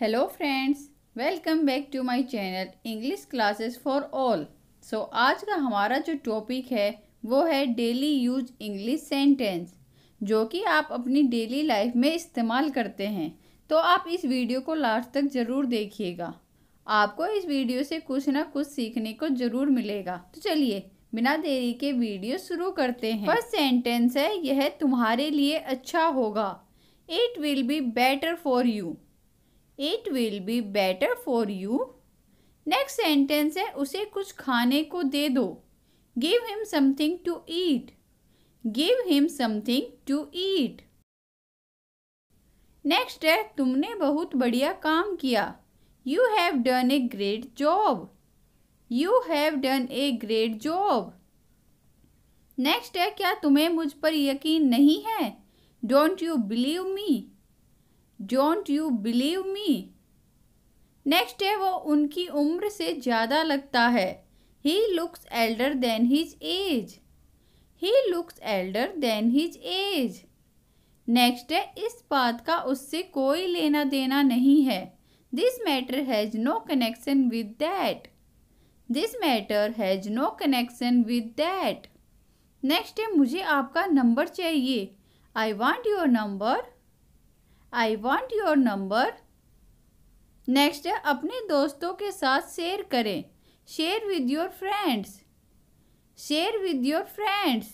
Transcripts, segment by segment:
Hello friends welcome back to my channel English classes for all so आज का हमारा जो टॉपिक है वो है डेली यूज इंग्लिश सेंटेंस जो कि आप अपनी डेली लाइफ में इस्तेमाल करते हैं तो आप इस वीडियो को लास्ट तक ज़रूर देखिएगा आपको इस वीडियो से कुछ ना कुछ सीखने को ज़रूर मिलेगा तो चलिए बिना देरी के वीडियो शुरू करते हैं फर्स्ट सेंटेंस है यह तुम्हारे लिए अच्छा होगा it will be better for you it will be better for you next sentence है उसे कुछ खाने को दे दो give him something to eat give him something to eat next है तुमने बहुत बढ़िया काम किया you have done a great job you have done a great job next है क्या तुम्हें मुझ पर यकीन नहीं है don't you believe me don't you believe me next है वो उनकी उम्र से ज़्यादा लगता है he looks elder than his age he looks elder than his age next है इस बात का उससे कोई लेना देना नहीं है this matter has no connection with that this matter has no connection with that next है मुझे आपका नंबर चाहिए I want your number I want your number next है अपने दोस्तों के साथ शेयर करें share with your friends share with your friends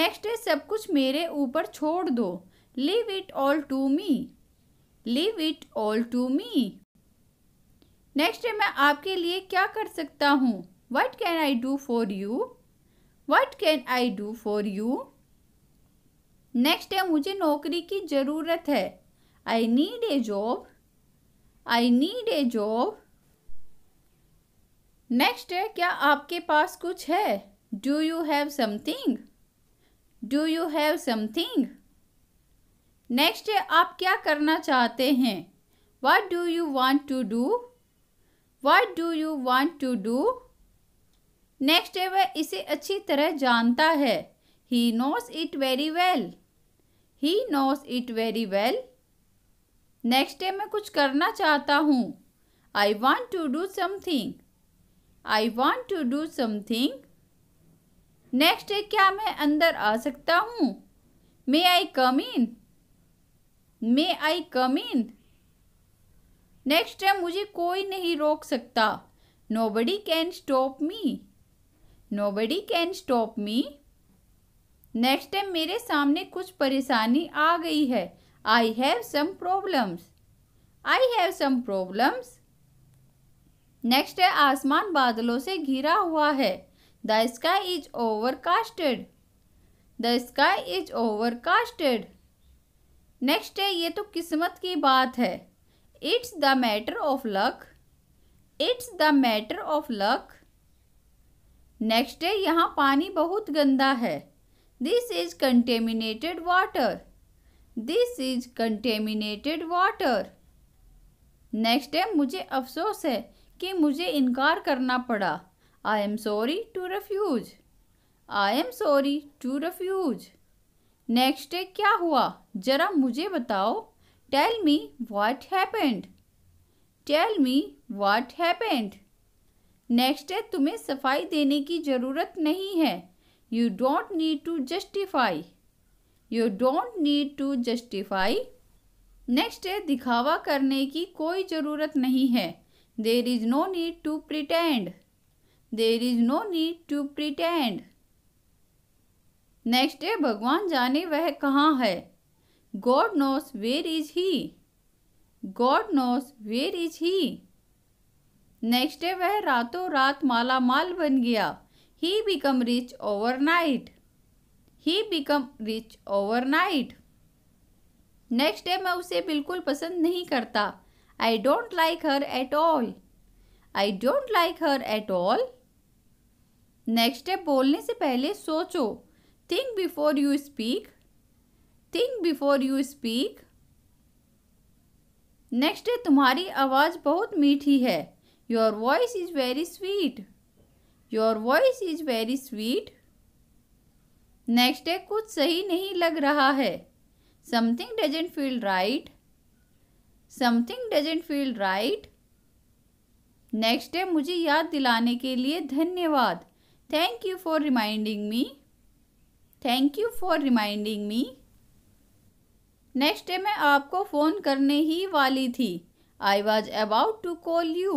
next है सब कुछ मेरे ऊपर छोड़ दो leave it all to me leave it all to me next है मैं आपके लिए क्या कर सकता हूँ what can I do for you what can I do for you next है मुझे नौकरी की ज़रूरत है I need a job I need a job next है क्या आपके पास कुछ है do you have something do you have something next है आप क्या करना चाहते हैं what do you want to do what do you want to do next है वह इसे अच्छी तरह जानता है he knows it very well he knows it very well next day मैं कुछ करना चाहता हूँ I want to do something I want to do something next day क्या मैं अंदर आ सकता हूँ मे आई कम इन मे आई कम इन नेक्स्ट डे मुझे कोई नहीं रोक सकता nobody can stop me nobody can stop me next time मेरे सामने कुछ परेशानी आ गई है I have some problems I have some problems next है आसमान बादलों से घिरा हुआ है the sky is overcast the sky is overcast next है ये तो किस्मत की बात है it's the matter of luck it's the matter of luck next है यहाँ पानी बहुत गंदा है This is contaminated water. This is contaminated water. Next time मुझे अफसोस है कि मुझे इनकार करना पड़ा I am sorry to refuse. I am sorry to refuse. Next day क्या हुआ जरा मुझे बताओ tell me what happened tell me what happened next day तुम्हें सफाई देने की ज़रूरत नहीं है you don't need to justify you don't need to justify next है दिखावा करने की कोई ज़रूरत नहीं है there is no need to pretend there is no need to pretend next है भगवान जाने वह कहाँ है God knows where is he God knows where is he next है वह रातों रात माला माल बन गया he become rich overnight he become rich overnight next day मैं उसे बिल्कुल पसंद नहीं करता I don't like her at all I don't like her at all next day बोलने से पहले सोचो think before you speak think before you speak next day तुम्हारी आवाज़ बहुत मीठी है your voice is very sweet your voice is very sweet next है कुछ सही नहीं लग रहा है something doesn't feel right something doesn't feel right next है मुझे याद दिलाने के लिए धन्यवाद thank you for reminding me thank you for reminding me next है मैं आपको फ़ोन करने ही वाली थी I was about to call you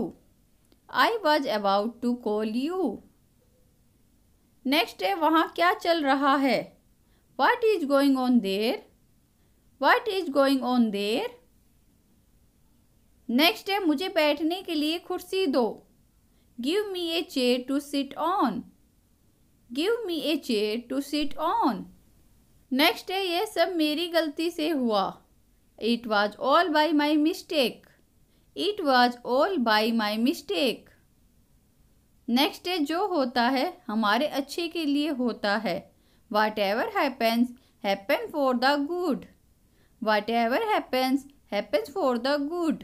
I was about to call you next है वहाँ क्या चल रहा है what is going on there what is going on there next है मुझे बैठने के लिए कुर्सी दो give me a chair to sit on give me a chair to sit on next है यह सब मेरी गलती से हुआ it was all by my mistake it was all by my mistake next day जो होता है हमारे अच्छे के लिए होता है what happens happen for the good what happens happens for the good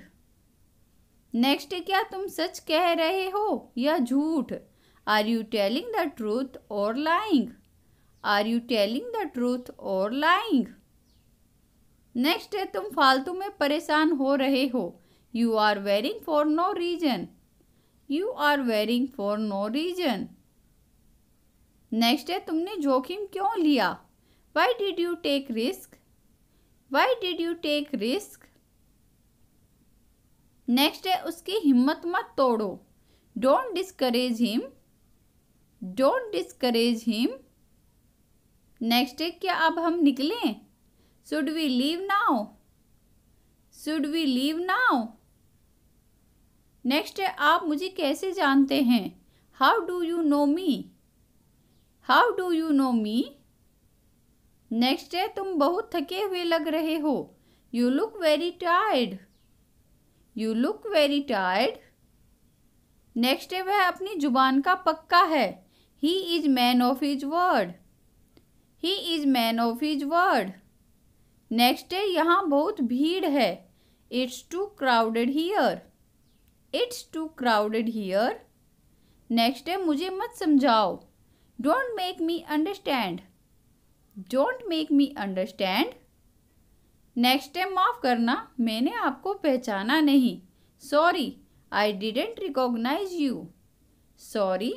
next क्या तुम सच कह रहे हो या झूठ are you telling the truth or lying are you telling the truth or lying next तुम फालतू में परेशान हो रहे हो You are wearing for no reason. You are wearing for no reason. Next है तुमने जोखिम क्यों लिया why did you take risk why did you take risk next है उसकी हिम्मत मत तोड़ो don't discourage him don't discourage him next है क्या अब हम निकलें should we leave now should we leave now next है आप मुझे कैसे जानते हैं how do you know me how do you know me next है तुम बहुत थके हुए लग रहे हो you look very tired you look very tired next है वह अपनी जुबान का पक्का है he is man of his word he is man of his word next है यहाँ बहुत भीड़ है it's too crowded here it's too crowded here next है मुझे मत समझाओ don't make me understand don't make me understand next है माफ़ करना मैंने आपको पहचाना नहीं sorry I didn't recognise you sorry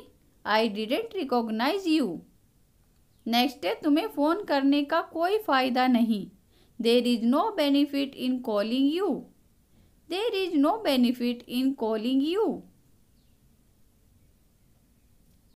I didn't recognise you next है तुम्हें फ़ोन करने का कोई फ़ायदा नहीं there is no benefit in calling you there is no benefit in calling you.